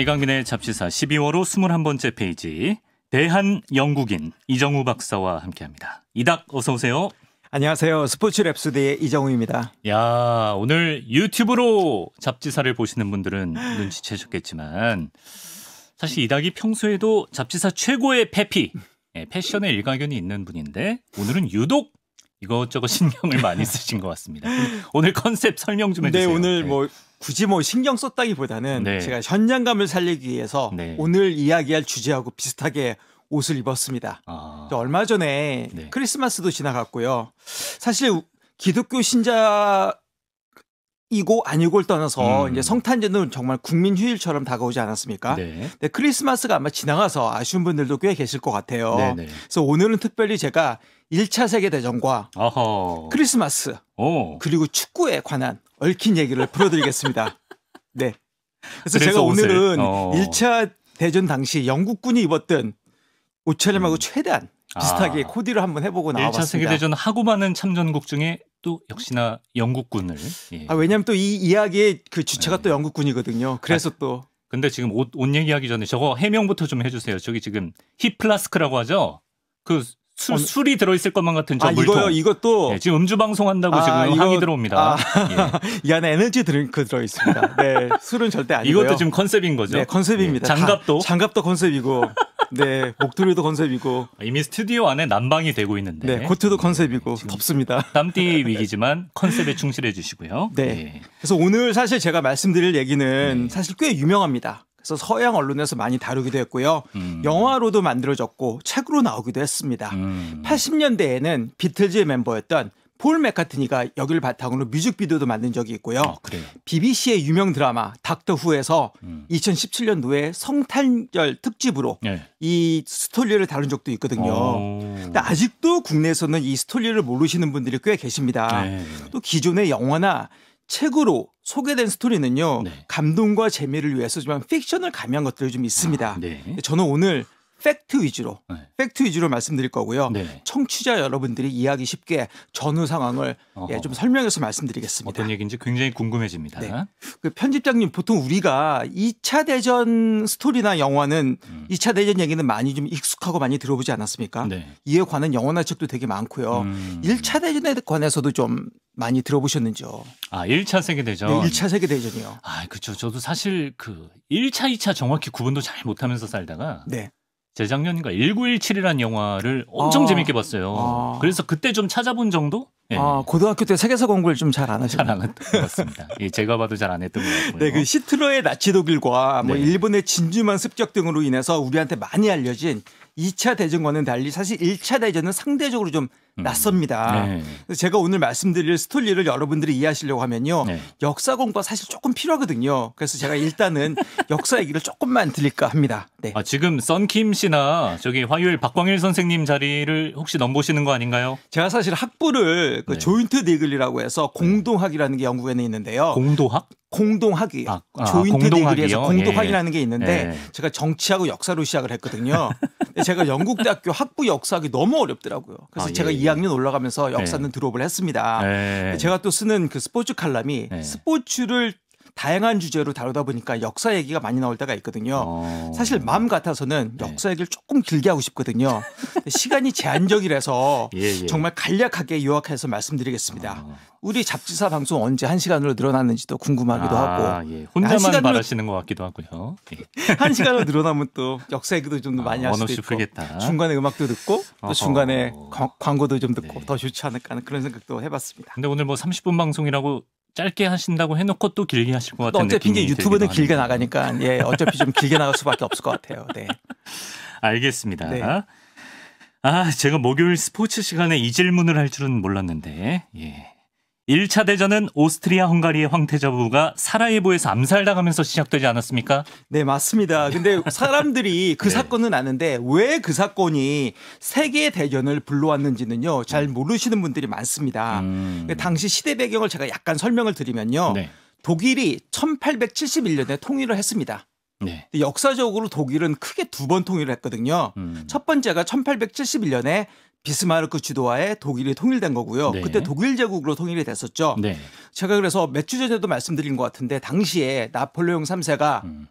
이강민의 잡지사 12월호 21번째 페이지 대한 영국인 이정우 박사와 함께합니다. 이닥 어서 오세요. 안녕하세요. 스포츠 랩스디의 이정우입니다. 야 오늘 유튜브로 잡지사를 보시는 분들은 눈치채셨겠지만 사실 이닥이 평소에도 잡지사 최고의 패피 예, 패션의 일가견이 있는 분인데 오늘은 유독 이것저것 신경을 많이 쓰신 것 같습니다. 오늘 컨셉 설명 좀 네, 해주세요. 네, 오늘 뭐 굳이 뭐 신경 썼다기보다는 네. 제가 현장감을 살리기 위해서 네. 오늘 이야기할 주제하고 비슷하게 옷을 입었습니다. 아. 얼마 전에 네. 크리스마스도 지나갔고요. 사실 기독교 신자이고 아니고를 떠나서 음. 이제 성탄절은 정말 국민 휴일처럼 다가오지 않았습니까? 네. 크리스마스가 아마 지나가서 아쉬운 분들도 꽤 계실 것 같아요. 네네. 그래서 오늘은 특별히 제가 1차 세계대전과 어허. 크리스마스 오. 그리고 축구에 관한 얽힌 얘기를 풀어드리겠습니다. 네. 그래서, 그래서 제가 옷을. 오늘은 어. 1차 대전 당시 영국군이 입었던 옷차림하고 음. 최대한 비슷하게 아. 코디를 한번 해보고 나와봤습니다. 1차 세계대전 하고 많은 참전국 중에 또 역시나 영국군을. 예. 아, 왜냐하면 또 이 이야기의 그 주체가 네. 또 영국군이거든요. 그래서 아, 또. 근데 지금 옷, 옷 얘기하기 전에 저거 해명부터 좀 해주세요. 저기 지금 힙플라스크라고 하죠. 그 수, 어, 술이 들어있을 것만 같은 저 아, 물통. 이거요? 이것도 네, 지금 음주 방송한다고 아, 지금 이거, 항의 들어옵니다. 아, 예. 이 안에 에너지 드링크 들어있습니다. 네, 술은 절대 아니고요. 이것도 지금 컨셉인 거죠? 네, 컨셉입니다. 네, 장갑도 다, 장갑도 컨셉이고, 네 목도리도 컨셉이고. 아, 이미 스튜디오 안에 난방이 되고 있는데. 네, 코트도 컨셉이고 덥습니다. 땀띠 위기지만 컨셉에 충실해 주시고요. 네. 네. 그래서 오늘 사실 제가 말씀드릴 얘기는 네. 사실 꽤 유명합니다. 그래서 서양 언론에서 많이 다루기도 했고요. 음. 영화로도 만들어졌고 책으로 나오기도 했습니다. 음. 80년대에는 비틀즈의 멤버였던 폴 맥카트니가 여기를 바탕으로 뮤직비디오도 만든 적이 있고요. 아, BBC의 유명 드라마 닥터 후에서 음. 2017년도에 성탄절 특집으로 네. 이 스토리를 다룬 적도 있거든요. 근데 아직도 국내에서는 이 스토리를 모르시는 분들이 꽤 계십니다. 네. 또 기존의 영화나 책으로 소개된 스토리는요 네. 감동과 재미를 위해서 좀 픽션을 가미한 것들이 좀 있습니다. 아, 네. 저는 오늘 팩트 위주로 네. 팩트 위주로 말씀드릴 거고요. 네. 청취자 여러분들이 이해하기 쉽게 전후 상황을 예, 좀 설명해서 말씀드리겠습니다. 어떤 얘기인지 굉장히 궁금해집니다. 네. 그 편집장님 보통 우리가 2차 대전 스토리나 영화는 음. 2차 대전 얘기는 많이 좀 익숙하고 많이 들어보지 않았습니까? 네. 이에 관한 영화나 책도 되게 많고요. 음. 1차 대전에 관해서도 좀 많이 들어보셨는지요? 아, 1차 세계대전. 네, 1차 세계대전이요. 아, 그렇죠. 저도 사실 그 1차, 2차 정확히 구분도 잘 못하면서 살다가 네. 재작년인가 1917이라는 영화를 엄청 아. 재밌게 봤어요. 아. 그래서 그때 좀 찾아본 정도? 네. 아 고등학교 때 세계사 공부를 좀 잘 안 하셨나요? 잘안 했던 것 같습니다. 예, 제가 봐도 잘 안 했던 것 같고요. 네, 그 시트러의 나치 독일과 뭐 네. 일본의 진주만 습격 등으로 인해서 우리한테 많이 알려진 2차 대전과는 달리 사실 1차 대전은 상대적으로 좀 음. 낯섭니다. 네. 제가 오늘 말씀드릴 스토리를 여러분들이 이해하시려고 하면요. 네. 역사 공부가 사실 조금 필요하거든요. 그래서 제가 일단은 역사 얘기를 조금만 드릴까 합니다. 네. 아, 지금 썬킴 씨나 저기 화요일 박광일 선생님 자리를 혹시 넘보시는 거 아닌가요? 제가 사실 학부를 그 네. 조인트 디글리라고 해서 네. 공동학이라는 게 영국에는 있는데요. 공도학? 공동학위 아, 아, 조인트 대결에서 공동학위라는 예. 게 있는데 예. 제가 정치하고 역사로 시작을 했거든요. 제가 영국 대학교 학부 역사학이 너무 어렵더라고요. 그래서 아, 제가 예. 2학년 예. 올라가면서 역사는 네. 드롭을 했습니다. 네. 제가 또 쓰는 그 스포츠 칼럼이 네. 스포츠를 다양한 주제로 다루다 보니까 역사 얘기가 많이 나올 때가 있거든요. 어... 사실 마음 같아서는 네. 역사 얘기를 조금 길게 하고 싶거든요. 시간이 제한적이라서 예, 예. 정말 간략하게 요약해서 말씀드리겠습니다. 어... 우리 잡지사 방송 언제 한 시간으로 늘어났는지도 궁금하기도 아, 하고 예. 혼자만 시 말하시는 것 같기도 하고요. 예. 한 시간으로 늘어나면 또 역사 얘기도 좀더 아, 많이 아, 할 수도 있고 풀겠다. 중간에 음악도 듣고 또 중간에 어... 광고도 좀 듣고 네. 더 좋지 않을까 하는 그런 생각도 해봤습니다. 근데 오늘 뭐 30분 방송이라고 짧게 하신다고 해놓고 또 길게 하실 것 같은 그러니까 어차피 이제 유튜브는 길게 하니까. 나가니까 예 어차피 좀 길게 나갈 수밖에 없을 것 같아요. 네. 알겠습니다. 네. 아 제가 목요일 스포츠 시간에 이 질문을 할 줄은 몰랐는데 예. 1차 대전은 오스트리아 헝가리의 황태자부가 사라예보에서 암살당하면서 시작되지 않았습니까? 네, 맞습니다. 근데 사람들이 그 네. 사건은 아는데 왜 그 사건이 세계 대전을 불러왔는지는요, 잘 음. 모르시는 분들이 많습니다. 음. 그 당시 시대 배경을 제가 약간 설명을 드리면요. 네. 독일이 1871년에 통일을 했습니다. 네. 역사적으로 독일은 크게 두 번 통일을 했거든요. 음. 첫 번째가 1871년에 비스마르크 지도하에 독일이 통일된 거고요. 네. 그때 독일 제국으로 통일이 됐었죠. 네. 제가 그래서 몇주 전에도 말씀드린 것 같은데 당시에 나폴레옹 3세가 음.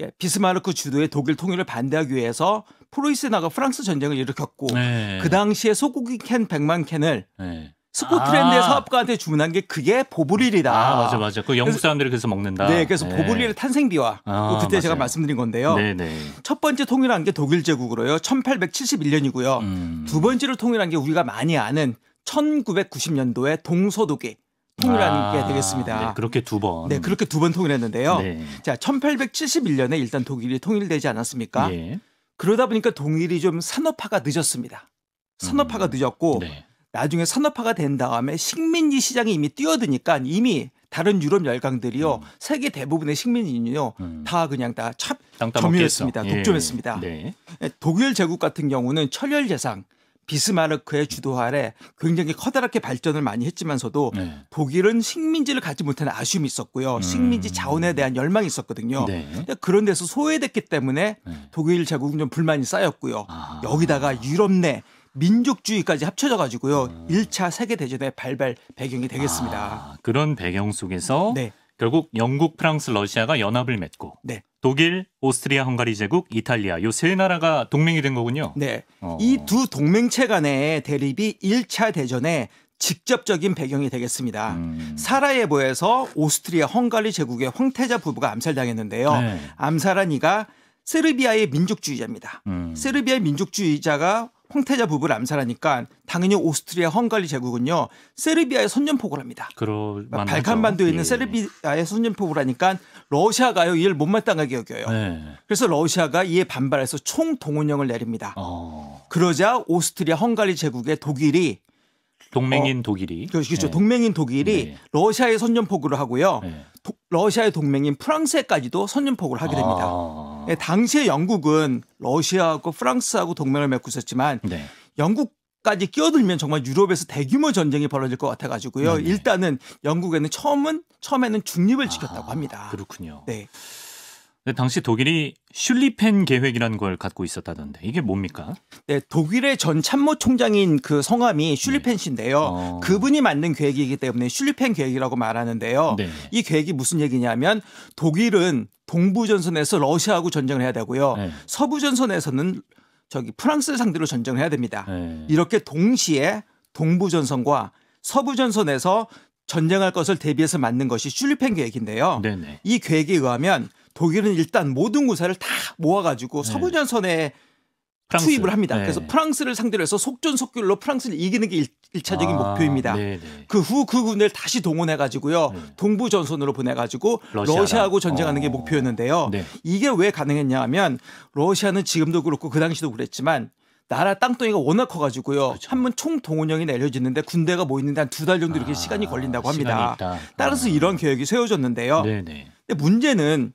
예, 비스마르크 주도의 독일 통일을 반대하기 위해서 프로이센나가 프랑스 전쟁을 일으켰고 네. 그 당시에 소고기 캔 100만 캔을 네. 스포트랜드의 아. 사업가한테 주문한 게 그게 보브릴이다. 아, 맞아, 맞아. 그 영국 사람들이 그래서, 그래서 먹는다. 네, 그래서 네. 보브릴의 탄생비와 아, 그 그때 맞아요. 제가 말씀드린 건데요. 네네. 네. 첫 번째 통일한 게 독일 제국으로요. 1871년이고요. 음. 두 번째로 통일한 게 우리가 많이 아는 1990년도에 동서독일 통일하는 아, 게 되겠습니다. 네, 그렇게 두 번. 네, 그렇게 두 번 통일했는데요. 네. 자, 1871년에 일단 독일이 통일되지 않았습니까? 예. 그러다 보니까 독일이 좀 산업화가 늦었습니다. 산업화가 음, 늦었고 네. 나중에 산업화가 된 다음에 식민지 시장이 이미 뛰어드니까 이미 다른 유럽 열강들이요 음. 세계 대부분의 식민지는요 음. 다 그냥 다 찹, 점유했습니다 예. 독점했습니다 네. 예, 독일 제국 같은 경우는 철혈 재상 비스마르크의 주도 아래 굉장히 커다랗게 발전을 많이 했지만서도 네. 독일은 식민지를 갖지 못한 아쉬움이 있었고요. 음. 식민지 자원에 대한 열망이 있었거든요. 네. 그런 데서 소외됐기 때문에 네. 독일 제국은 좀 불만이 쌓였고요. 아. 여기다가 유럽 내 민족주의까지 합쳐져 가지고요. 음. 아. 1차 세계 대전의 발발 배경이 되겠습니다. 아, 그런 배경 속에서 네. 결국 영국, 프랑스, 러시아가 연합을 맺고 네. 독일, 오스트리아, 헝가리 제국, 이탈리아 요 세 나라가 동맹이 된 거군요. 네. 어. 이두 동맹체 간의 대립이 1차 대전에 직접적인 배경이 되겠습니다. 음. 사라예보에서 오스트리아 헝가리 제국의 황태자 부부가 암살당했는데요. 네. 암살한 이가 세르비아의 민족주의자입니다. 음. 세르비아의 민족주의자가 황태자 부부를 암살하니까 당연히 오스트리아 헝가리 제국은요 세르비아에 선전포고를 합니다. 그러니까 발칸반도에 있는 예. 세르비아에 선전포고를 하니까 러시아가요 이를 못마땅하게 여겨요. 네. 그래서 러시아가 이에 반발해서 총동원령을 내립니다. 어. 그러자 오스트리아 헝가리 제국의 독일이 동맹인 어, 독일이 그, 그렇죠. 네. 동맹인 독일이 네. 러시아에 선전포고를 하고요. 네. 도, 러시아의 동맹인 프랑스에까지도 선전포고를 하게 됩니다. 아. 네, 당시에 영국은 러시아하고 프랑스하고 동맹을 맺고 있었지만 네. 영국 까지 끼어들면 정말 유럽에서 대규모 전쟁이 벌어질 것 같아가지고요. 네네. 네. 일단은 영국에는 처음은 처음에는 중립을 지켰다고 아, 합니다. 그렇군요. 네. 근 당시 독일이 슐리펜 계획이라는 걸 갖고 있었다던데 이게 뭡니까? 네, 독일의 전 참모총장인 그 성함이 네. 슐리펜 씨인데요. 네. 어. 그분이 만든 계획이기 때문에 슐리펜 계획이라고 말하는데요. 네. 이 계획이 무슨 얘기냐면 독일은 동부 전선에서 러시아하고 전쟁을 해야 되고요. 네. 서부 전선에서는 저기 프랑스를 상대로 전쟁을 해야 됩니다. 네. 이렇게 동시에 동부 전선과 서부 전선에서 전쟁할 것을 대비해서 만든 것이 슐리펜 계획인데요. 네네. 네. 이 계획에 의하면 독일은 일단 모든 군사를 다 모아가지고 네. 서부전선에 프랑스. 투입을 합니다. 네. 그래서 프랑스를 상대로 해서 속전속결로 프랑스를 이기는 게 일, 차적인 아, 목표입니다. 네, 네. 그 후그 그 군을 다시 동원해 가지고요. 네. 동부 전선으로 보내 가지고 러시아 하고 전쟁하는 어. 게 목표였는데요. 네. 이게 왜 가능했냐 하면 러시아는 지금도 그렇고 그 당시도 그랬지만 나라 땅덩이가 워낙 커가지고요. 그렇죠. 한번 총 동원령이 내려지는데 군대가 모이는데 한 두 달 정도 이렇게 아, 시간이 걸린다고 합니다. 시간이 따라서 아. 이런 계획이 세워졌는데요. 네네. 네. 근데 문제는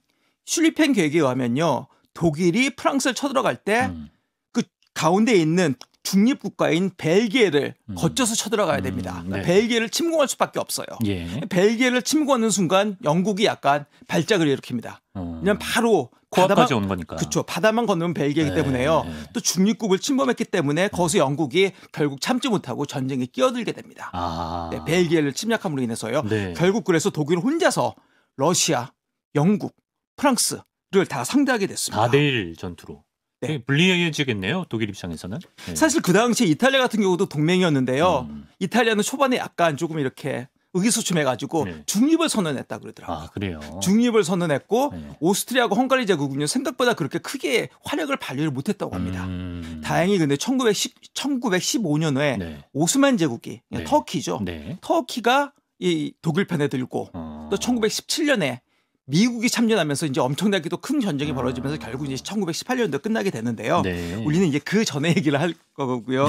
슐리펜 계획에 의하면요. 독일이 프랑스를 쳐들어갈 때그 음. 그 가운데 있는 중립국가인 벨기에를 음. 거쳐서 쳐들어가야 음, 됩니다. 음, 네. 벨기에를 침공할 수밖에 없어요. 예. 벨기에를 침공하는 순간 영국이 약간 발작을 일으킵니다. 그냥 어. 냐 바로 바다까지 온 거니까. 그렇죠. 바다만 건너면 벨기에이기 네. 때문에요. 네. 또 중립국을 침범했기 때문에 거기서 영국이 결국 참지 못하고 전쟁에 끼어들게 됩니다. 아. 네, 벨기에를 침략함으로 인해서요. 네. 결국 그래서 독일 혼자서 러시아, 영국, 프랑스를 다 상대하게 됐습니다. 4대1 전투로. 네. 불리해지겠네요. 독일 입장에서는. 네. 사실 그 당시에 이탈리아 같은 경우도 동맹이었는데요. 음. 이탈리아는 초반에 약간 조금 이렇게 의기소침해가지고 네. 중립을 선언했다 그러더라고요. 아, 그래요? 중립을 선언했고 네. 오스트리아하고 헝가리 제국은요 생각보다 그렇게 크게 활약을 발휘를 못했다고 합니다. 음... 다행히 근데 1910, 1915년에 네. 오스만 제국이 네. 터키죠. 네. 터키가 이 독일 편에 들고 어... 또 1917년에 미국이 참전하면서 이제 엄청나게 또 큰 전쟁이 아. 벌어지면서 결국 이제 1918년도 끝나게 되는데요. 네. 우리는 이제 그 전에 얘기를 할 거고요.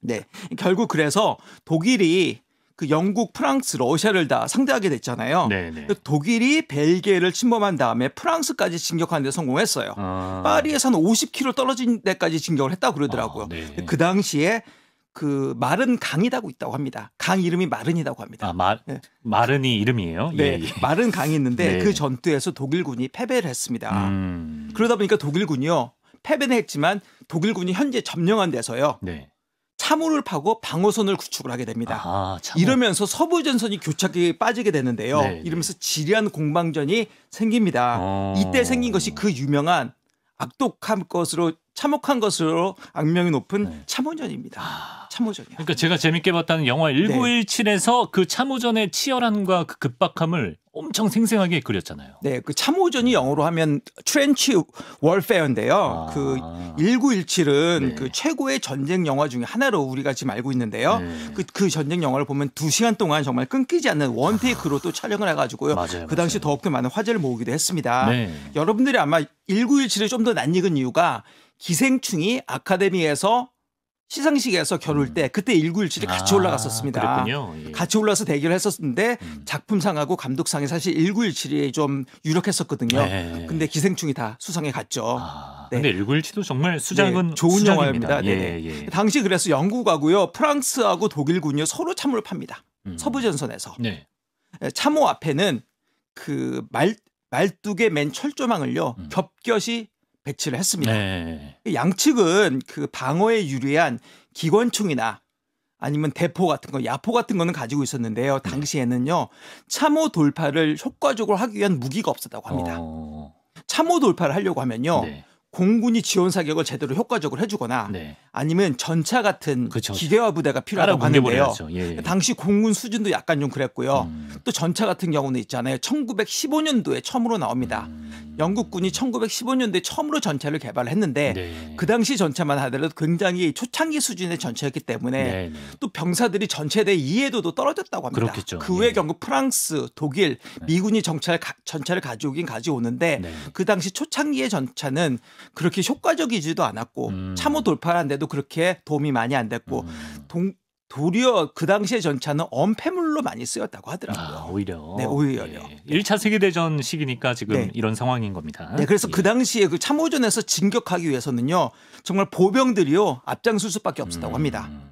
네. 네. 결국 그래서 독일이 그 영국, 프랑스, 러시아를 다 상대하게 됐잖아요. 네네. 네. 독일이 벨기에를 침범한 다음에 프랑스까지 진격하는 데 성공했어요. 아. 파리에서 는 50km 떨어진 데까지 진격을 했다고 그러더라고요. 아, 네. 그 당시에 그 마른 강이라고 있다고 합니다. 강 이름이 마른이라고 합니다. 아, 마, 네. 마른이 이름이에요? 네. 예, 예. 마른 강이 있는데 네. 그 전투에서 독일군이 패배를 했습니다. 음. 그러다 보니까 독일군이요. 패배는 했지만 독일군이 현재 점령한 데서요. 네. 참호를 파고 방어선을 구축을 하게 됩니다. 아, 이러면서 서부 전선이 교착에 빠지게 되는데요. 네, 네. 이러면서 지리한 공방전이 생깁니다. 어... 이때 생긴 것이 그 유명한 악독한 것으로 참혹한 것으로 악명이 높은 네. 참호전입니다. 아. 참호전이요. 그러니까 제가 재밌게 봤다는 영화 1917에서 네. 그 참호전의 치열함과 그 급박함을 엄청 생생하게 그렸잖아요. 네, 그 참호전이 영어로 하면 트렌치 월페어인데요. 아. 그 1917은 네. 그 최고의 전쟁 영화 중에 하나로 우리가 지금 알고 있는데요. 네. 그, 그 전쟁 영화를 보면 두시간 동안 정말 끊기지 않는 원테이크로 아. 또 촬영을 해가지고요. 맞아요, 그 당시 맞아요. 더욱더 많은 화제를 모으기도 했습니다. 네. 여러분들이 아마 1917을 좀더 낯익은 이유가 기생충이 아카데미에서 시상식에서 겨룰 음. 때 그때 1917이 같이 아, 올라갔었습니다. 예. 같이 올라서 대결했었는데 음. 작품상하고 감독상이 사실 1917이 좀 유력했었거든요. 네. 근데 기생충이 다 수상에 갔죠. 아, 네. 근데 1917도 정말 네, 수작은 네, 좋은 수작입니다. 영화입니다. 예, 네, 네. 예. 당시 그래서 영국하고요, 프랑스하고 독일군요 서로 참호를 팝니다. 음. 서부 전선에서 네. 예, 참호 앞에는 그 말 말뚝의 맨 철조망을요 음. 겹겹이 배치를 했습니다. 네. 양측은 그 방어에 유리한 기관총이나 아니면 대포 같은 거, 야포 같은 거는 가지고 있었는데요. 네. 당시에는요. 참호 돌파를 효과적으로 하기 위한 무기가 없었다고 합니다. 어... 참호 돌파를 하려고 하면요. 네. 공군이 지원 사격을 제대로 효과적으로 해주거나 네. 아니면 전차 같은 그쵸. 기계화 부대가 필요하다고 하는데요. 예, 예. 당시 공군 수준도 약간 좀 그랬고요. 음. 또 전차 같은 경우는 있잖아요. 1915년도에 처음으로 나옵니다. 음. 영국군이 1915년대 처음으로 전차를 개발했는데 네. 그 당시 전차만 하더라도 굉장히 초창기 수준의 전차였기 때문에 네. 네. 또 병사들이 전체에 대해 이해도도 떨어졌다고 합니다. 그렇겠죠. 그 후에 네. 결국 프랑스, 독일, 네. 미군이 정찰, 전차를 가져오긴 가져오는데 네. 그 당시 초창기의 전차는 그렇게 효과적이지도 않았고 음. 참호 돌파하는데도 그렇게 도움이 많이 안 됐고 음. 동, 도리어 그 당시의 전차는 엄폐물로 많이 쓰였다고 하더라고요. 아, 오히려. 네, 오히려요. 예. 1차 세계대전 시기니까 지금 네. 이런 상황인 겁니다. 네, 그래서 그 예. 그 당시에 그 참호전에서 진격하기 위해서는요. 정말 보병들이요. 앞장설 수밖에 없었다고 음. 합니다. 음.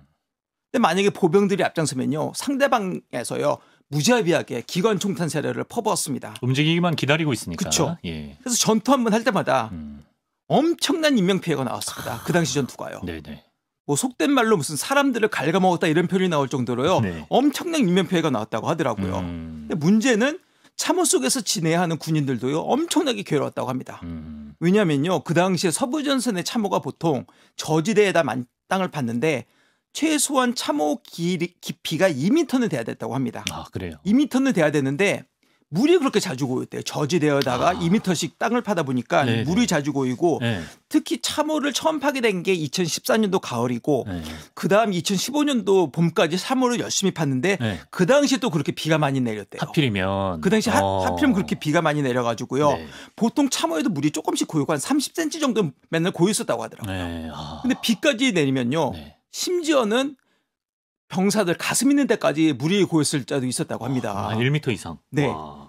근데 만약에 보병들이 앞장서면요. 상대방에서요. 무자비하게 기관 총탄 세례를 퍼부었습니다. 움직이기만 기다리고 있으니까. 그렇죠. 예. 그래서 전투 한 번 할 때마다 음. 엄청난 인명 피해가 나왔습니다. 그 당시 전투가요. 네네. 뭐 속된 말로 무슨 사람들을 갉아먹었다 이런 표현이 나올 정도로요 네. 엄청난 인명 피해가 나왔다고 하더라고요. 음. 근데 문제는 참호 속에서 지내야 하는 군인들도요 엄청나게 괴로웠다고 합니다. 음. 왜냐면요그 당시에 서부 전선의 참호가 보통 저지대에다 만 땅을 팠는데 최소한 참호 길이, 깊이가 2미터는 돼야 됐다고 합니다. 아 그래요? 2미터는 돼야 되는데 물이 그렇게 자주 고였대요. 저지되어다가 아. 2미터씩 땅을 파다 보니까 네네. 물이 자주 고이고 네. 특히 참호를 처음 파게 된 게 2014년도 가을이고 네. 그다음 2015년도 봄까지 참호를 열심히 팠는데 네. 그 당시에 또 그렇게 비가 많이 내렸대요. 하필이면 그 당시 어. 하, 필이면 그렇게 비가 많이 내려가지고요. 네. 보통 참호에도 물이 조금씩 고이고 한 30cm 정도 맨날 고였었다고 하더라고요. 네. 아. 근데 비까지 내리면요. 네. 심지어는 병사들 가슴 있는 데까지 물이 고였을 때도 있었다고 합니다. 아, 1미터 이상. 네. 와.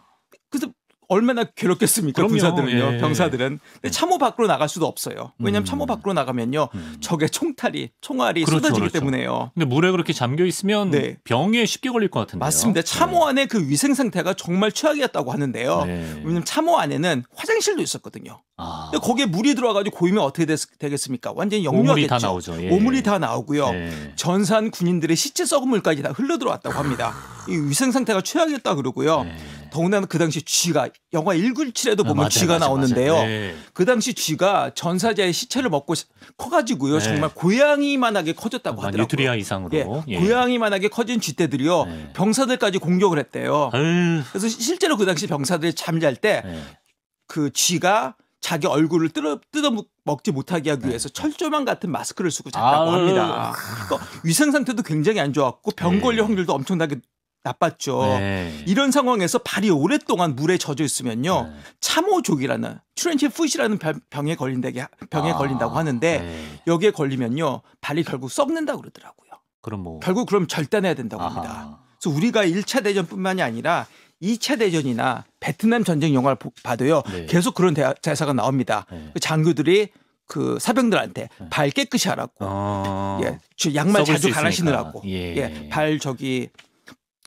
얼마나 괴롭겠습니까 그럼요. 군사들은요 예. 병사들은 근데 음. 참호 밖으로 나갈 수도 없어요 왜냐하면 음. 참호 밖으로 나가면요 음. 적의 총탈이 총알이 그렇죠, 쏟아지기 그렇죠. 때문에요 근데 물에 그렇게 잠겨 있으면 네. 병에 쉽게 걸릴 것 같은데요 맞습니다 참호 네. 안에 그 위생 상태가 정말 최악이었다고 하는데요 네. 왜냐하면 참호 안에는 화장실도 있었거든요 아. 근데 거기에 물이 들어가지고 와 고이면 어떻게 됐, 되겠습니까 완전히 영유하겠죠 오물이 다 나오죠 예. 오물이 다 나오고요 예. 전산 군인들의 시체 썩은 물까지 다 흘러 들어왔다고 합니다 아. 이 위생 상태가 최악이었다 그러고요 네. 더군다나 그 당시 쥐가 영화 197에도 아, 보면 아, 쥐가 나오는데요. 네. 그 당시 쥐가 전사자의 시체를 먹고 커가지고요. 네. 정말 고양이만하게 커졌다고 하더라고요. 뉴트리아 이상으로. 예. 예. 고양이만하게 커진 쥐떼들이요. 네. 병사들까지 공격을 했대요. 아유. 그래서 실제로 그 당시 병사들이 잠잘 때그 네. 쥐가 자기 얼굴을 뜯어, 뜯어 먹지 못하게 하기 네. 위해서 철조망 같은 마스크를 쓰고 잤다고 아유. 합니다. 그러니까 위생 상태도 굉장히 안 좋았고 병 걸릴 네. 확률도 엄청나게 나빴죠. 네. 이런 상황에서 발이 오랫동안 물에 젖어 있으면요. 네. 참호족이라는 트렌치푸시라는 병에 걸린다게 병에 아, 걸린다고 하는데 네. 여기에 걸리면요. 발이 결국 썩는다고 그러더라고요. 그럼 뭐 결국 그럼 절단해야 된다고 아하. 합니다. 그래서 우리가 1차 대전뿐만이 아니라 2차 대전이나 베트남 전쟁 영화를 봐도요. 네. 계속 그런 대, 대사가 나옵니다. 네. 그 장교들이 그 사병들한테 네. 발 깨끗이 하라고. 아~ 예. 양말 자주 갈아신으라고. 예. 예. 발 저기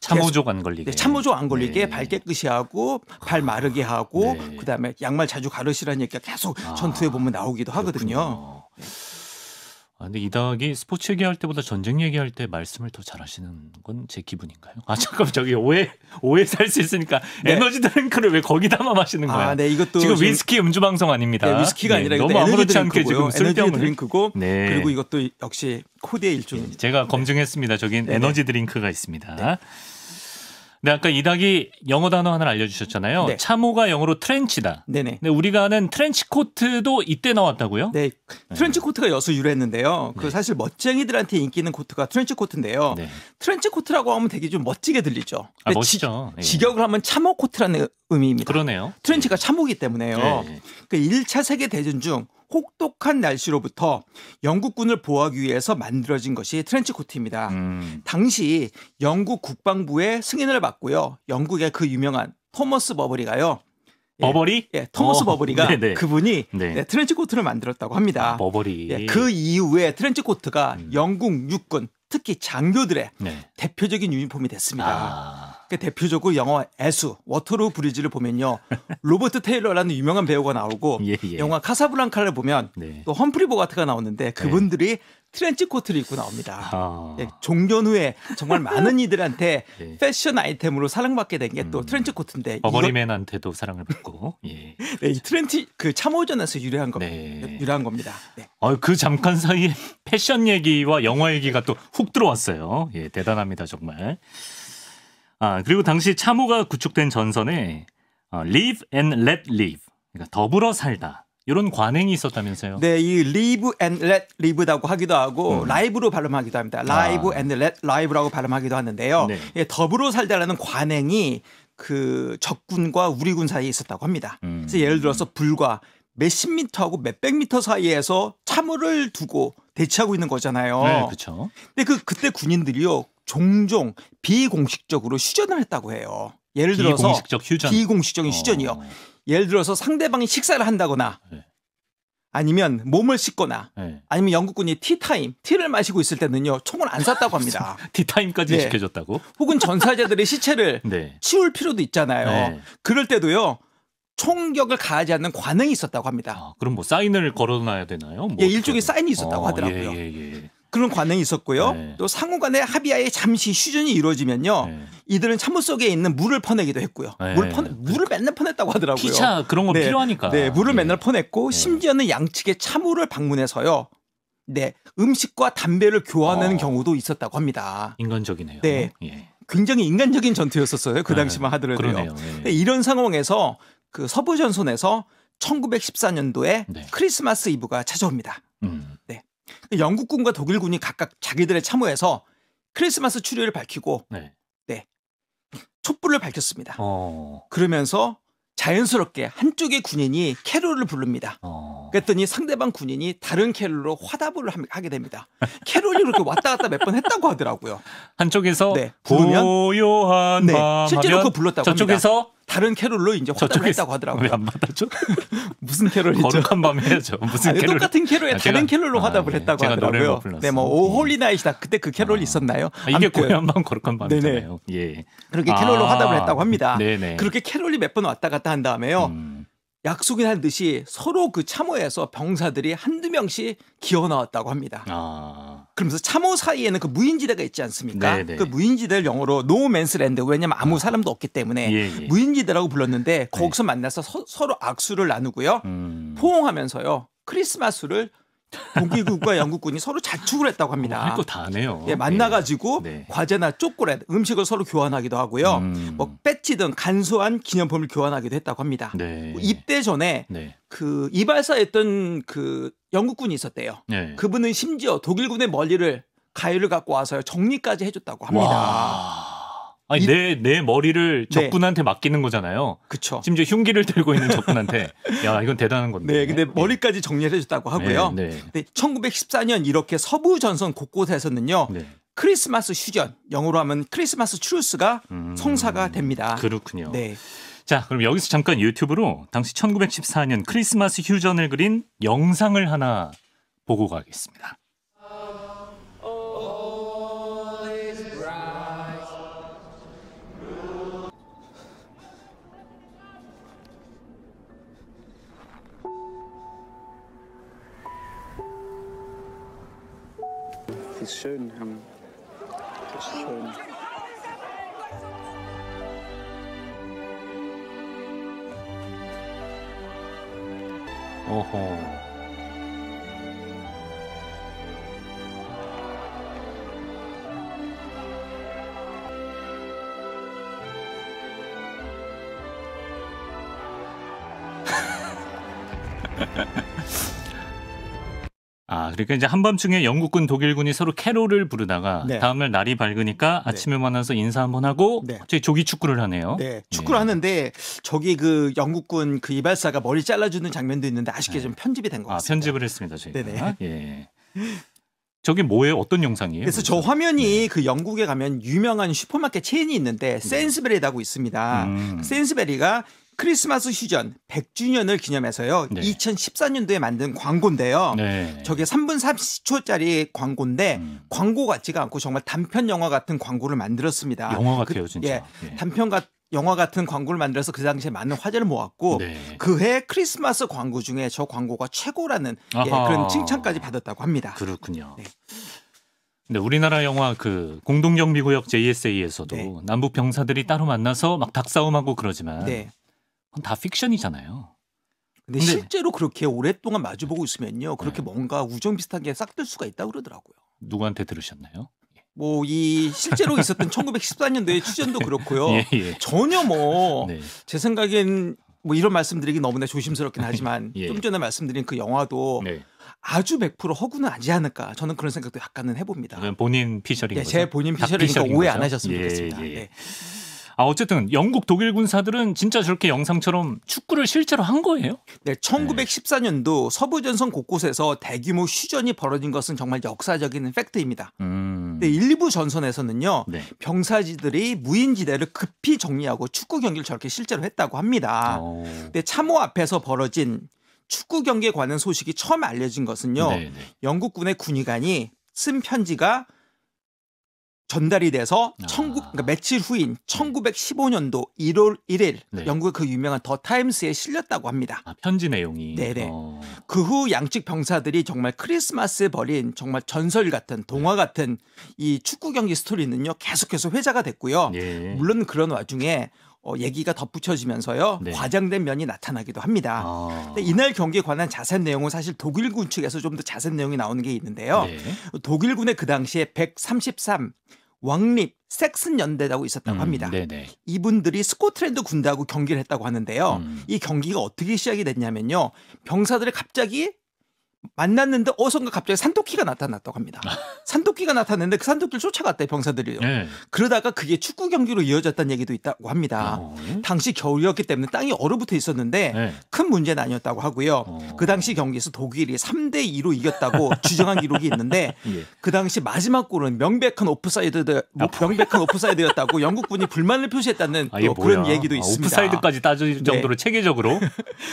참호족 안 걸리게. 네, 참호족 안 걸리게 네. 발 깨끗이 하고 발 마르게 하고 네. 그다음에 양말 자주 가르시라는 얘기가 계속 아, 전투에 보면 나오기도 그렇군요. 하거든요. 네. 아, 근데 이닥이 스포츠 얘기할 때보다 전쟁 얘기할 때 말씀을 더 잘하시는 건 제 기분인가요? 아 잠깐 저기 오해 오해 살 수 있으니까 네. 에너지 드링크를 왜 거기다만 마시는 아, 거예요? 아, 네 이것도 지금, 위스키 음주 방송 아닙니다. 네, 위스키가 네, 아니라 너무 아무렇지 않게 지금 에너지 드링크고 네. 그리고 이것도 역시 코드의 일종입니다. 예, 제가 검증했습니다. 저긴 에너지 드링크가 있습니다. 네, 아까 이닥이 영어 단어 하나 알려주셨잖아요. 네. 참호가 영어로 트렌치다. 네네. 근데 우리가 아는 트렌치 코트도 이때 나왔다고요? 네. 네. 트렌치 코트가 여수 유래했는데요. 그 네. 그 사실 멋쟁이들한테 인기 있는 코트가 트렌치 코트인데요. 네. 트렌치 코트라고 하면 되게 좀 멋지게 들리죠. 아, 멋지죠. 예. 직역을 하면 참호 코트라는 의미입니다. 그러네요. 트렌치가 참호기 때문에요. 네. 그 그러니까 1차 세계 대전 중 혹독한 날씨로부터 영국군을 보호하기 위해서 만들어진 것이 트렌치 코트입니다. 음. 당시 영국 국방부의 승인을 받고요. 영국의 그 유명한 토머스 버버리가요. 예. 버버리? 예, 토머스 어, 버버리가 네네. 네. 그분이 네. 네, 트렌치 코트를 만들었다고 합니다. 아, 버버리. 예, 그 이후에 트렌치 코트가 음. 영국 육군 특히 장교들의 네. 대표적인 유니폼이 됐습니다. 아. 대표적으로 영화 애수 워터루 브리지를 보면요 로버트 테일러라는 유명한 배우가 나오고 예, 예. 영화 카사블랑카를 보면 네. 또 험프리 보가트가 나오는데 네. 그분들이 네. 트렌치 코트를 입고 나옵니다. 아. 예, 종전 후에 정말 많은 이들한테 네. 패션 아이템으로 사랑받게 된 게또 음. 트렌치 코트인데 어머니맨한테도 사랑을 받고 예. 네, 이 트렌치 그 참호전에서 유래한 겁니다. 네. 유래한 겁니다. 네. 어, 그 잠깐 사이에 패션 얘기와 영화 얘기가 또 훅 들어왔어요. 예, 대단합니다 정말. 아, 그리고 당시 참호가 구축된 전선에 어, live and let live. 그러니까 더불어 살다. 이런 관행이 있었다면서요? 네, 이 live and let live라고 하기도 하고 음. 라이브로 발음하기도 합니다. 아. live 아. and let live라고 발음하기도 하는데요. 네. 예, 더불어 살다라는 관행이 그 적군과 우리군 사이에 있었다고 합니다. 음. 그래서 예를 들어서 불과 몇십 미터하고 몇백 미터 사이에서 참호를 두고 대치하고 있는 거잖아요. 네, 그렇죠. 근데 그 그때 군인들이요 종종 비공식적으로 휴전을 했다고 해요. 예를 들어서 비공식적 휴전. 비공식적인 어. 휴전이요. 예를 들어서 상대방이 식사를 한다거나 네. 아니면 몸을 씻거나 네. 아니면 영국군이 티타임, 티를 마시고 있을 때는요, 총을 안 쐈다고 합니다. 티타임까지 네. 지켜줬다고? 혹은 전사자들의 시체를 네. 치울 필요도 있잖아요. 네. 그럴 때도요, 총격을 가하지 않는 관행이 있었다고 합니다. 아, 그럼 뭐 사인을 걸어놔야 되나요? 뭐 예, 일종의 사인이 있었다고 어, 하더라고요. 예, 예, 예, 그런 관행이 있었고요. 네. 또 상호 간의 합의하에 잠시 휴전이 이루어지면요. 네. 이들은 참호 속에 있는 물을 퍼내기도 했고요. 네. 물 퍼내, 물을 그러니까 맨날 퍼냈다고 하더라고요. 피차 그런 거 네. 필요하니까. 네, 물을 예. 맨날 퍼냈고 네. 심지어는 양측의 참호를 방문해서요. 네, 음식과 담배를 교환하는 어. 경우도 있었다고 합니다. 인간적이네요. 네. 예. 굉장히 인간적인 전투였었어요. 그 당시만 하더라도요. 네, 이런 상황에서 그 서부전선에서 1914년도에 네. 크리스마스 이브가 찾아옵니다. 음. 네. 그 영국군과 독일군이 각각 자기들의 참호에서 크리스마스 추리를 밝히고 네. 네. 촛불을 밝혔습니다. 어. 그러면서 자연스럽게 한쪽의 군인이 캐롤을 부릅니다. 어. 그랬더니 상대방 군인이 다른 캐롤로 화답을 하게 됩니다. 캐롤이 이렇게 왔다 갔다 몇 번 했다고 하더라고요. 한쪽에서 네, 부르면 고요한 네, 실제로 그 불렀다고 저쪽에서 합니다. 다른 캐롤로 이제 확답을 했다고 하더라고요. 왜안 받아죠? 무슨 캐롤이죠? 거룩한 밤 해야죠. 아, 무슨 아니, 캐롤? 똑같은 캐롤에 아, 다른 캐롤로 아, 화답을 예. 했다고 하더라고요. 네, 뭐 예. 오홀리나이시다. 그때 그 캐롤 아. 있었나요? 아, 이게 고요한 밤 거룩한 밤이잖요 네네. 예. 그렇게 캐롤로 아, 화답을 했다고 합니다. 네네. 그렇게 캐롤이 몇 번 왔다 갔다 한 다음에요. 음. 약속이한 듯이 서로 그 참호에서 병사들이 한두 명씩 기어 나왔다고 합니다. 아. 그러면서 참호 사이에는 그 무인지대가 있지 않습니까? 네네. 네. 그 무인지대를 영어로 노맨스랜드 왜냐면 아무 아. 사람도 없기 때문에 예예. 예. 무인지대라고 불렀는데 네. 거기서 만나서 서, 로 악수를 나누고요. 음. 포옹하면서요. 크리스마스를 독일군과 영국군이 서로 자축을 했다고 합니다. 할거 다네요. 예, 만나가지고 네. 네. 과제나 초콜릿, 음식을 서로 교환하기도 하고요. 음. 뭐 배지 등 간소한 기념품을 교환하기도 했다고 합니다. 네. 입대 전에 네. 그 이발사였던 그 영국군이 있었대요. 네. 그분은 심지어 독일군의 멀리를 가위를 갖고 와서 정리까지 해줬다고 합니다. 와. 아니 내내 내 머리를 네. 적군한테 네. 맡기는 거잖아요. 그쵸. 심지어 흉기를 들고 있는 적군한테 야 이건 대단한 건데. 네, 근데 머리까지 정리를 해줬다고 네, 하고요. 네, 네. 근 1914년 이렇게 서부 전선 곳곳에서는요. 네. 크리스마스 휴전, 영어로 하면 크리스마스 트루스가 음, 성사가 됩니다. 그렇군요. 네. 자, 그럼 여기서 잠깐 유튜브로 당시 1914년 크리스마스 휴전을 그린 영상을 하나 보고 가겠습니다. ist schön. Das ist schön. Oho. 그러니까 이제 한밤중에 영국군 독일군이 서로 캐롤을 부르다가 네. 다음날 날이 밝으니까 네. 아침에 네. 만나서 인사 한번 하고 네. 갑자기 조기 축구를 하네요. 네. 예. 축구를 하는데 저기 그 영국군 그 이발사가 머리 잘라주는 장면도 있는데 아쉽게 네. 좀 편집이 된것 아, 같습니다. 아, 편집을 했습니다 저희가. 네네. 예. 저게 뭐예요? 어떤 영상이에요? 그래서 저 화면이 네. 그 영국에 가면 유명한 슈퍼마켓 체인이 있는데 네. 센스베리라고 있습니다. 음. 센스베리가 크리스마스 시즌 100주년을 기념해서요. 네. 2014년도에 만든 광고인데요. 네. 저게 3분 30초짜리 광고인데 음. 광고 같지가 않고 정말 단편 영화 같은 광고를 만들었습니다. 영화 그 같아요, 진짜. 예, 네. 단편 같 영화 같은 광고를 만들어서 그 당시에 많은 화제를 모았고 네. 그해 크리스마스 광고 중에 저 광고가 최고라는 예, 그런 칭찬까지 받았다고 합니다. 그렇군요. 네. 근데 우리나라 영화 그 공동경비구역 JSA에서도 네. 남북 병사들이 따로 만나서 막 닭싸움하고 그러지만 네. 그건 다 픽션이잖아요. 근데, 근데 실제로 그렇게 오랫동안 마주보고 있으면요. 네. 그렇게 네. 뭔가 우정 비슷한 게싹들 수가 있다 그러더라고요. 누구한테 들으셨나요? 예. 뭐이 실제로 있었던 1914년도의 취재도 그렇고요. 예, 예. 전혀 뭐제 네. 생각엔 뭐 이런 말씀드리기 너무나 조심스럽긴 하지만 예. 좀 전에 말씀드린 그 영화도 네. 아주 100% 허구는 아니지 않을까 저는 그런 생각도 약간은 해봅니다. 본인 피셜인 네, 거죠? 제 본인 피셜이니까 오해 안 하셨으면 예, 좋겠습니다. 예. 네. 아 어쨌든 영국 독일 군사들은 진짜 저렇게 영상처럼 축구를 실제로 한 거예요? 네, 1914년도 네. 서부 전선 곳곳에서 대규모 휴전이 벌어진 것은 정말 역사적인 팩트입니다. 음. 네, 일부 전선에서는요 네. 병사지들이 무인지대를 급히 정리하고 축구 경기를 저렇게 실제로 했다고 합니다. 오. 어. 근데 네, 참호 앞에서 벌어진 축구 경기에 관한 소식이 처음 알려진 것은요 네네. 네. 영국군의 군의관이 쓴 편지가 전달이 돼서 아. 천구, 그러니까 며칠 후인 1915년도 1월 1일 네. 영국의 그 유명한 더 타임스에 실렸다고 합니다. 아, 편지 내용이. 네네. 어. 그후 양측 병사들이 정말 크리스마스에 벌인 정말 전설 같은 동화 네. 같은 이 축구 경기 스토리는요 계속해서 회자가 됐고요. 예. 물론 그런 와중에 어, 얘기가 덧붙여지면서요 네. 과장된 면이 나타나기도 합니다. 아. 이날 경기에 관한 자세한 내용은 사실 독일군 측에서 좀 더 자세한 내용이 나오는 게 있는데요. 네. 독일군의 그 당시에 133 왕립, 섹슨 연대라고 있었다고 음, 합니다. 네네. 이분들이 스코틀랜드 군대하고 경기를 했다고 하는데요. 음. 이 경기가 어떻게 시작이 됐냐면요. 병사들이 갑자기 만났는데 어선가 갑자기 산토끼가 나타났다고 합니다. 아. 산토끼가 나타났는데 그 산토끼를 쫓아갔대 병사들이요. 네. 그러다가 그게 축구 경기로 이어졌다는 얘기도 있다고 합니다. 어. 당시 겨울이었기 때문에 땅이 얼어붙어 있었는데 네. 큰 문제는 아니었다고 하고요. 어. 그 당시 경기에서 독일이 3대 2로 이겼다고 주장한 기록이 있는데 예. 그 당시 마지막 골은 명백한 오프사이드 뭐 아, 명백한 오프사이드였다고 영국군이 불만을 표시했다는 아, 그런 얘기도 아, 있습니다. 오프사이드까지 따질 네. 정도로 네. 체계적으로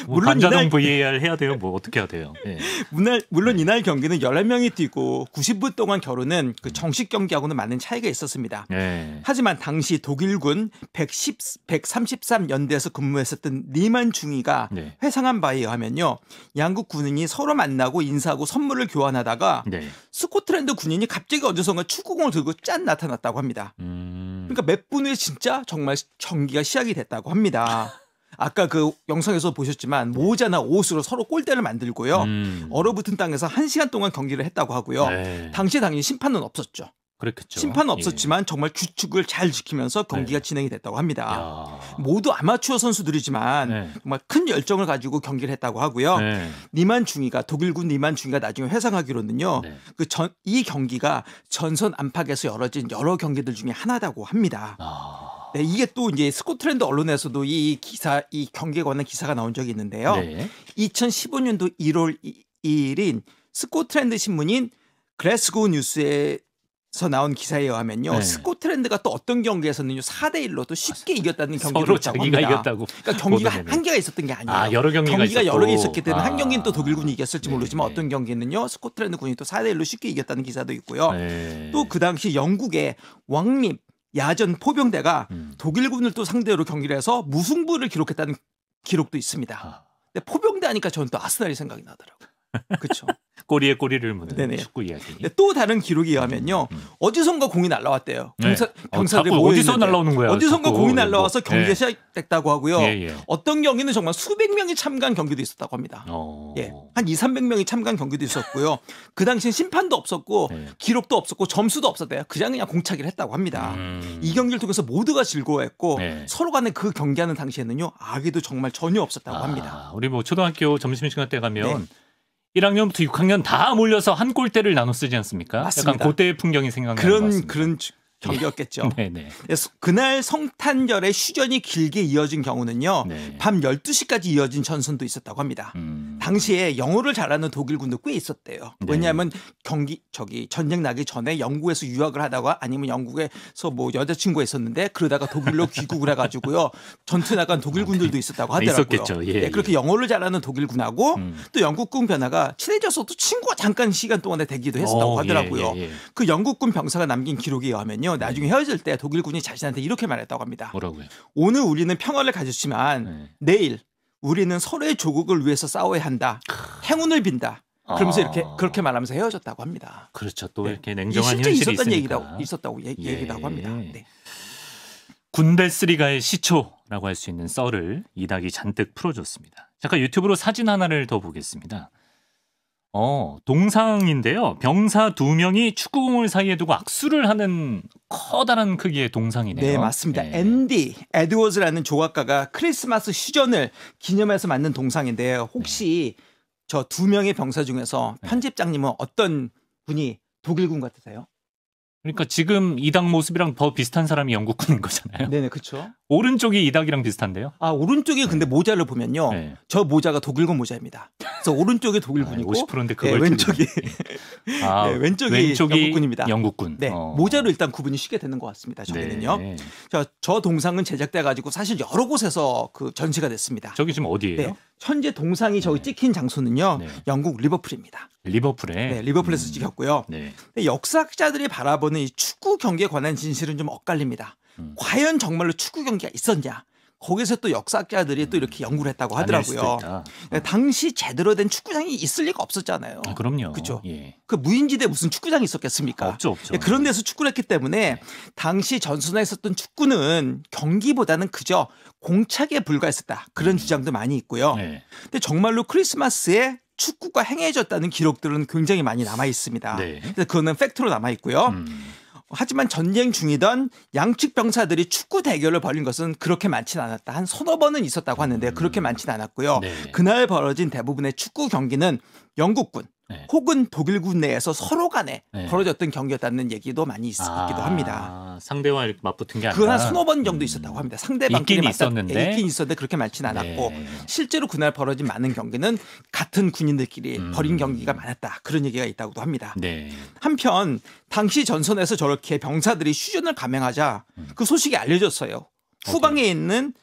뭐 물론 관자동 VAR 해야 돼요. 뭐 어떻게 해야 돼요. 예. 물론, 물론 네. 이날 경기는 11명이 뛰고 90분 동안 겨루는 그 정식 경기하고는 많은 차이가 있었습니다. 네. 하지만 당시 독일군 110, 133연대에서 근무했었던 니만 중위가 네. 회상한 바에 의하면요. 양국 군인이 서로 만나고 인사하고 선물을 교환하다가 네. 스코틀랜드 군인이 갑자기 어디선가 축구공을 들고 짠 나타났다고 합니다. 음... 그러니까 몇 분 후에 진짜 정말 경기가 시작이 됐다고 합니다. 아까 그 영상에서 보셨지만 모자나 옷으로 서로 골대를 만들고요. 음. 얼어붙은 땅에서 1시간 동안 경기를 했다고 하고요. 네. 당시에 당연히 심판은 없었죠. 그렇겠죠. 심판은 예. 없었지만 예. 정말 규칙을 잘 지키면서 경기가 네. 진행이 됐다고 합니다. 야. 모두 아마추어 선수들이지만 네. 정말 큰 열정을 가지고 경기를 했다고 하고요. 네. 니만 중위가 독일군 니만 중위가 나중에 회상하기로는요. 네. 그전 이 경기가 전선 안팎에서 열어진 여러 경기들 중에 하나라고 합니다. 아. 네, 이게 또 이제 스코틀랜드 언론에서도 이 기사, 이 경기에 관한 기사가 나온 적이 있는데요. 네. 2015년도 1월 2일인 스코틀랜드 신문인 그래스고 뉴스에 서 나온 기사에 의하면요. 네. 스코틀랜드가 또 어떤 경기에서는요. 4대 1로 또 쉽게 이겼다는 경기를 했다가 합니다. 이겼다고. 그러니까 경기가 한계가 있었던 게 아니에요. 아, 여러 경기가, 경기가 여러 개 있었기 때문에 아. 한 경기는 또 아. 독일군이 이겼을지 네. 모르지만 네. 어떤 경기는요. 스코틀랜드 군이 또 4대 1로 쉽게 이겼다는 기사도 있고요. 네. 또그 당시 영국의 왕립 야전 포병대가 음. 독일군을 또 상대로 경기를 해서 무승부를 기록했다는 기록도 있습니다. 아. 근데 포병대 하니까 저는 또 아스날이 생각이 나더라고요. 그렇죠. 꼬리에 꼬리를 묻는 네네. 축구 이야기. 네, 또 다른 기록에 의하면요. 음, 음. 어디선가 공이 날라왔대요. 네. 경사, 경사들 어, 어 어디서 날라오는 거야? 어디선가 공이 날라와서 뭐, 경기가 네. 시작됐다고 하고요. 예, 예. 어떤 경기는 정말 수백 명이 참가한 경기도 있었다고 합니다. 어... 예. 한 2, 300명이 참가한 경기도 있었고요. 그 당시엔 심판도 없었고 예. 기록도 없었고 점수도 없었대요. 그냥 그냥 공차기를 했다고 합니다. 음... 이 경기를 통해서 모두가 즐거워했고 예. 서로 간에 그 경기하는 당시에는요. 아기도 정말 전혀 없었다고 아, 합니다. 우리 뭐 초등학교 점심시간 때 가면 네. 1학년부터 6학년 다 몰려서 한 골대를 나눠 쓰지 않습니까? 맞습니다. 약간 고대의 풍경이 생각나는 그런 그런 경기였겠죠. 네네. 그날 성탄절에 휴전이 길게 이어진 경우는요. 네. 밤 12시까지 이어진 전선도 있었다고 합니다. 음. 당시에 영어를 잘하는 독일군도 꽤 있었대요. 네. 왜냐하면 경기 저기 전쟁 나기 전에 영국에서 유학을 하다가 아니면 영국에서 뭐 여자친구가 있었는데 그러다가 독일로 귀국을 해 가지고요. 전투 나간 독일군들도 아, 네. 있었다고 아, 하더라고요. 있었겠죠. 예, 네, 그렇게 예. 영어를 잘하는 독일군하고 음. 또 영국군 변화가 친해져서 또 친구가 잠깐 시간 동안에 되기도 했었다고 오, 어, 예, 하더라고요. 예, 예, 그 영국군 병사가 남긴 기록에 의하면요. 대통요 네. 나중에 헤어질 때 독일군이 자신한테 이렇게 말했다고 합니다. 뭐라고요? 오늘 우리는 평화를 가졌지만 네. 내일 우리는 서로의 조국을 위해서 싸워야 한다. 행운을 빈다. 그러면서 아... 이렇게 그렇게 말하면서 헤어졌다고 합니다. 그렇죠. 또 네. 이렇게 냉정한 실제 현실이 있었던 얘기라고 있었다고 얘기, 예. 얘기라고 합니다. 네. 군대 쓰리가의 시초라고 할 수 있는 썰을 이낙이 잔뜩 풀어줬습니다. 잠깐 유튜브로 사진 하나를 더 보겠습니다. 어, 동상인데요. 병사 두 명이 축구공을 사이에 두고 악수를 하는 커다란 크기의 동상이네요. 네, 맞습니다. 네. 앤디 에드워즈라는 조각가가 크리스마스 시전을 기념해서 만든 동상인데요. 혹시 네. 저두 명의 병사 중에서 네. 편집장님은 어떤 분이 독일군 같으세요? 그러니까 지금 이당 모습이랑 더 비슷한 사람이 영국군인 거잖아요. 네네, 그렇죠. 오른쪽이 이닥이랑 비슷한데요? 아 오른쪽이 근데 네. 모자를 보면요, 네. 저 모자가 독일군 모자입니다. 그래서 오른쪽이 독일군이고, 네, 네, 아, 50%인데 그걸 네, 왼쪽이 아, 네, 왼쪽이, 왼쪽이, 영국군입니다. 영국군. 네, 어. 모자로 일단 구분이 쉽게 되는 것 같습니다. 저기는요. 네. 저, 저 동상은 제작돼 가지고 사실 여러 곳에서 그 전시가 됐습니다. 저기 지금 어디예요? 현재 동상이 저기 찍힌 장소는요, 영국 리버풀입니다. 리버풀에 네, 리버풀에서 음. 찍혔고요. 네. 역사학자들이 바라보는 이 축구 경기에 관한 진실은 좀 엇갈립니다. 음. 과연 정말로 축구 경기가 있었냐. 거기서 또 역사학자들이 음. 또 이렇게 연구를 했다고 하더라고요. 어. 당시 제대로 된 축구장이 있을 리가 없었잖아요. 아, 그럼요. 그죠. 예. 그 무인지대 무슨 축구장이 있었겠습니까? 아, 없죠, 없죠. 예, 그런 데서 축구를 했기 때문에 예. 당시 전선에 있었던 축구는 경기보다는 그저 공차에 불과했었다. 그런 음. 주장도 많이 있고요. 예. 근데 정말로 크리스마스에 축구가 행해졌다는 기록들은 굉장히 많이 남아 있습니다. 네. 그래서 그거는 팩트로 남아 있고요. 음. 하지만 전쟁 중이던 양측 병사들이 축구 대결을 벌인 것은 그렇게 많지는 않았다. 한 서너 번은 있었다고 하는데 그렇게 음. 많지는 않았고요. 네. 그날 벌어진 대부분의 축구 경기는 영국군 네. 혹은 독일군 내에서 서로 간에 네. 벌어졌던 경기였다는 얘기도 많이 있기도 아, 합니다. 상대와 이렇게 맞붙은 게 아니라 그한 수너 번 정도 음. 있었다고 합니다. 상대방 끼리 맞 있었는데 예, 있긴 있었는데 그렇게 많진 네. 않았고 네. 실제로 그날 벌어진 많은 경기는 같은 군인들끼리 음. 벌인 경기가 많았다 그런 얘기가 있다고도 합니다. 네. 한편 당시 전선에서 저렇게 병사들이 휴전을 감행하자 음. 그 소식이 알려졌어요. 후방에 오케 있는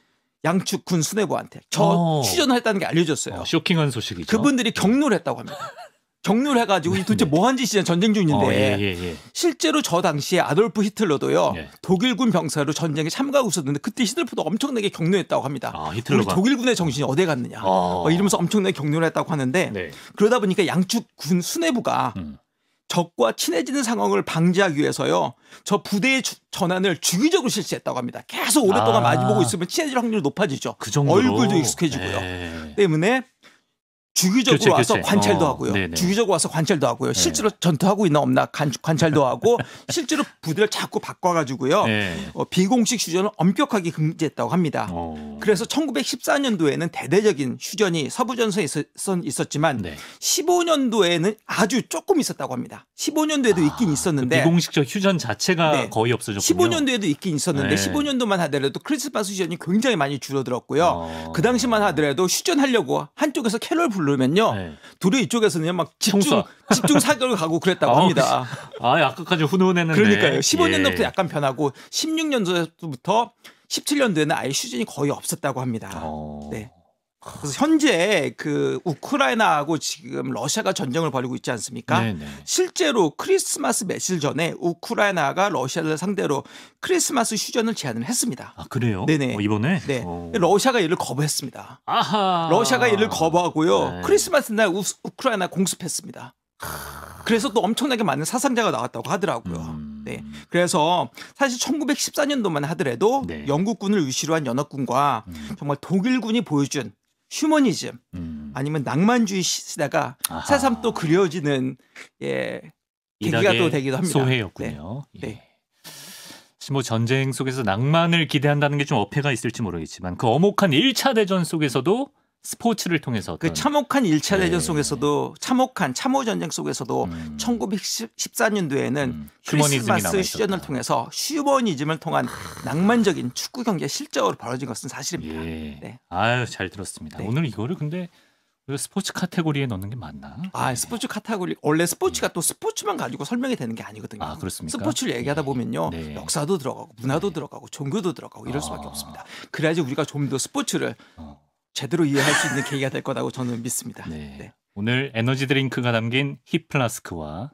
양측 군 수뇌부한테 저 어. 휴전을 했다는 게 알려졌어요. 어, 쇼킹한 소식이죠. 그분들이 경로를 했다고 합니다. 정렬 해가지고 도대체 뭐한 짓이냐 전쟁 중인데 어, 예, 예, 예, 실제로 저 당시에 아돌프 히틀러도요 예. 독일군 병사로 전쟁에 참가하고 있었는데 그때 히틀러도 엄청나게 격려했다고 합니다. 아, 히틀러가. 독일군의 정신이 어디 갔느냐 아. 어. 이러면서 엄청나게 격려를 했다고 하는데 네. 그러다 보니까 양측 군 수뇌부가 음. 적과 친해지는 상황을 방지하기 위해서요. 저 부대의 주, 전환을 주기적으로 실시했다고 합니다. 계속 오랫동안 아. 마주보고 있으면 친해질 확률이 높아지죠. 그 얼굴도 익숙해지고요. 에 네. 때문에 주기적으로 교체, 와서 교체. 관찰도 어. 하고요. 네네. 주기적으로 와서 관찰도 하고요. 네. 실제로 전투하고 있나 없나 관찰도 하고 실제로 부대를 자꾸 바꿔가지고요. 네. 어, 비공식 휴전을 엄격하게 금지했다고 합니다. 어. 그래서 1914년도에는 대대적인 휴전이 서부전선에 있었, 지만 네. 15년도에는 아주 조금 있었다고 합니다. 15년도에도 아, 있긴 있었는데 비공식적 그 휴전 자체가 네. 거의 없어졌군요. 15년도에도 있긴 있었는데 네. 15년도만 하더라도 크리스마스 휴전이 굉장히 많이 줄어들었고요. 어... 그 당시만 하더라도 휴전하려고 한쪽에서 캐롤 부르면요. 네. 둘이 이쪽에서는 막 집중 집중 사격을 가고 그랬다고 아, 합니다. 그 아, 아까까지 훈훈했는데. 그러니까요. 15년도부터 예. 약간 변하고 16년도부터 17년도에는 아예 휴전이 거의 없었다고 합니다. 어... 네. 그래서 현재 그 우크라이나하고 지금 러시아가 전쟁을 벌이고 있지 않습니까? 네네. 네. 실제로 크리스마스 며칠 전에 우크라이나가 러시아를 상대로 크리스마스 휴전을 제안을 했습니다. 아 그래요? 네네. 어, 이번에 네. 오. 러시아가 이를 거부했습니다. 아하. 러시아가 이를 거부하고요. 네. 크리스마스 날 우, 크라이나 공습했습니다. 그래서 또 엄청나게 많은 사상자가 나왔다고 하더라고요. 음. 네. 음. 그래서 사실 1914년도만 하더라도 네. 영국군을 위시로 한 연합군과 음. 정말 독일군이 보여준 휴머니즘 음. 아니면 낭만주의 시대가 아하. 새삼 또 그려지는 예 계기가 또 되기도 합니다. 소회였군요. 네. 네. 예. 네. 뭐 전쟁 속에서 낭만을 기대한다는 게 좀 어폐가 있을지 모르겠지만 그 어목한 1차 대전 속에서도 스포츠를 통해서 그 참혹한 1차 대전 네. 속에서도 참혹한 참호 전쟁 속에서도 음. 1914년도에는 음. 크리스마스 휴전을 통해서 슈머니즘을 통한 낭만적인 축구 경기가 실적으로 벌어진 것은 사실입니다. 예. 네. 아유 잘 들었습니다. 네. 오늘 이거를 근데 스포츠 카테고리에 넣는 게 맞나? 아 네. 스포츠 카테고리 원래 스포츠가 네. 또 스포츠만 가지고 설명이 되는 게 아니거든요. 아 그렇습니까? 스포츠를 얘기하다 네. 보면요 네. 역사도 들어가고 문화도 네. 들어가고 종교도 들어가고 이럴 수밖에 아. 없습니다. 그래야지 우리가 좀 더 스포츠를 어. 제대로 이해할 수 있는 계기가 될 거라고 저는 믿습니다. 네. 네. 오늘 에너지 드링크가 담긴 히플라스크와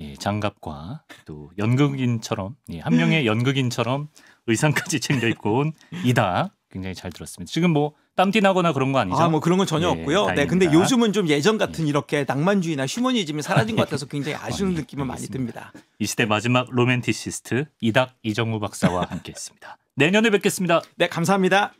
예, 장갑과 또 연극인처럼 예, 한 명의 연극인처럼 의상까지 챙겨 입고 온 이다 굉장히 잘 들었습니다. 지금 뭐 땀띠 나거나 그런 거 아니죠? 아, 뭐 그런 건 전혀 예, 없고요. 네, 다행입니다. 네, 근데 요즘은 좀 예전 같은 예. 이렇게 낭만주의나 휴머니즘이 사라진 것 같아서 굉장히 아쉬운 아, 네, 느낌은 알겠습니다. 많이 듭니다. 이 시대 마지막 로맨티시스트 이닥 이정우 박사와 함께했습니다. 내년에 뵙겠습니다. 네, 감사합니다.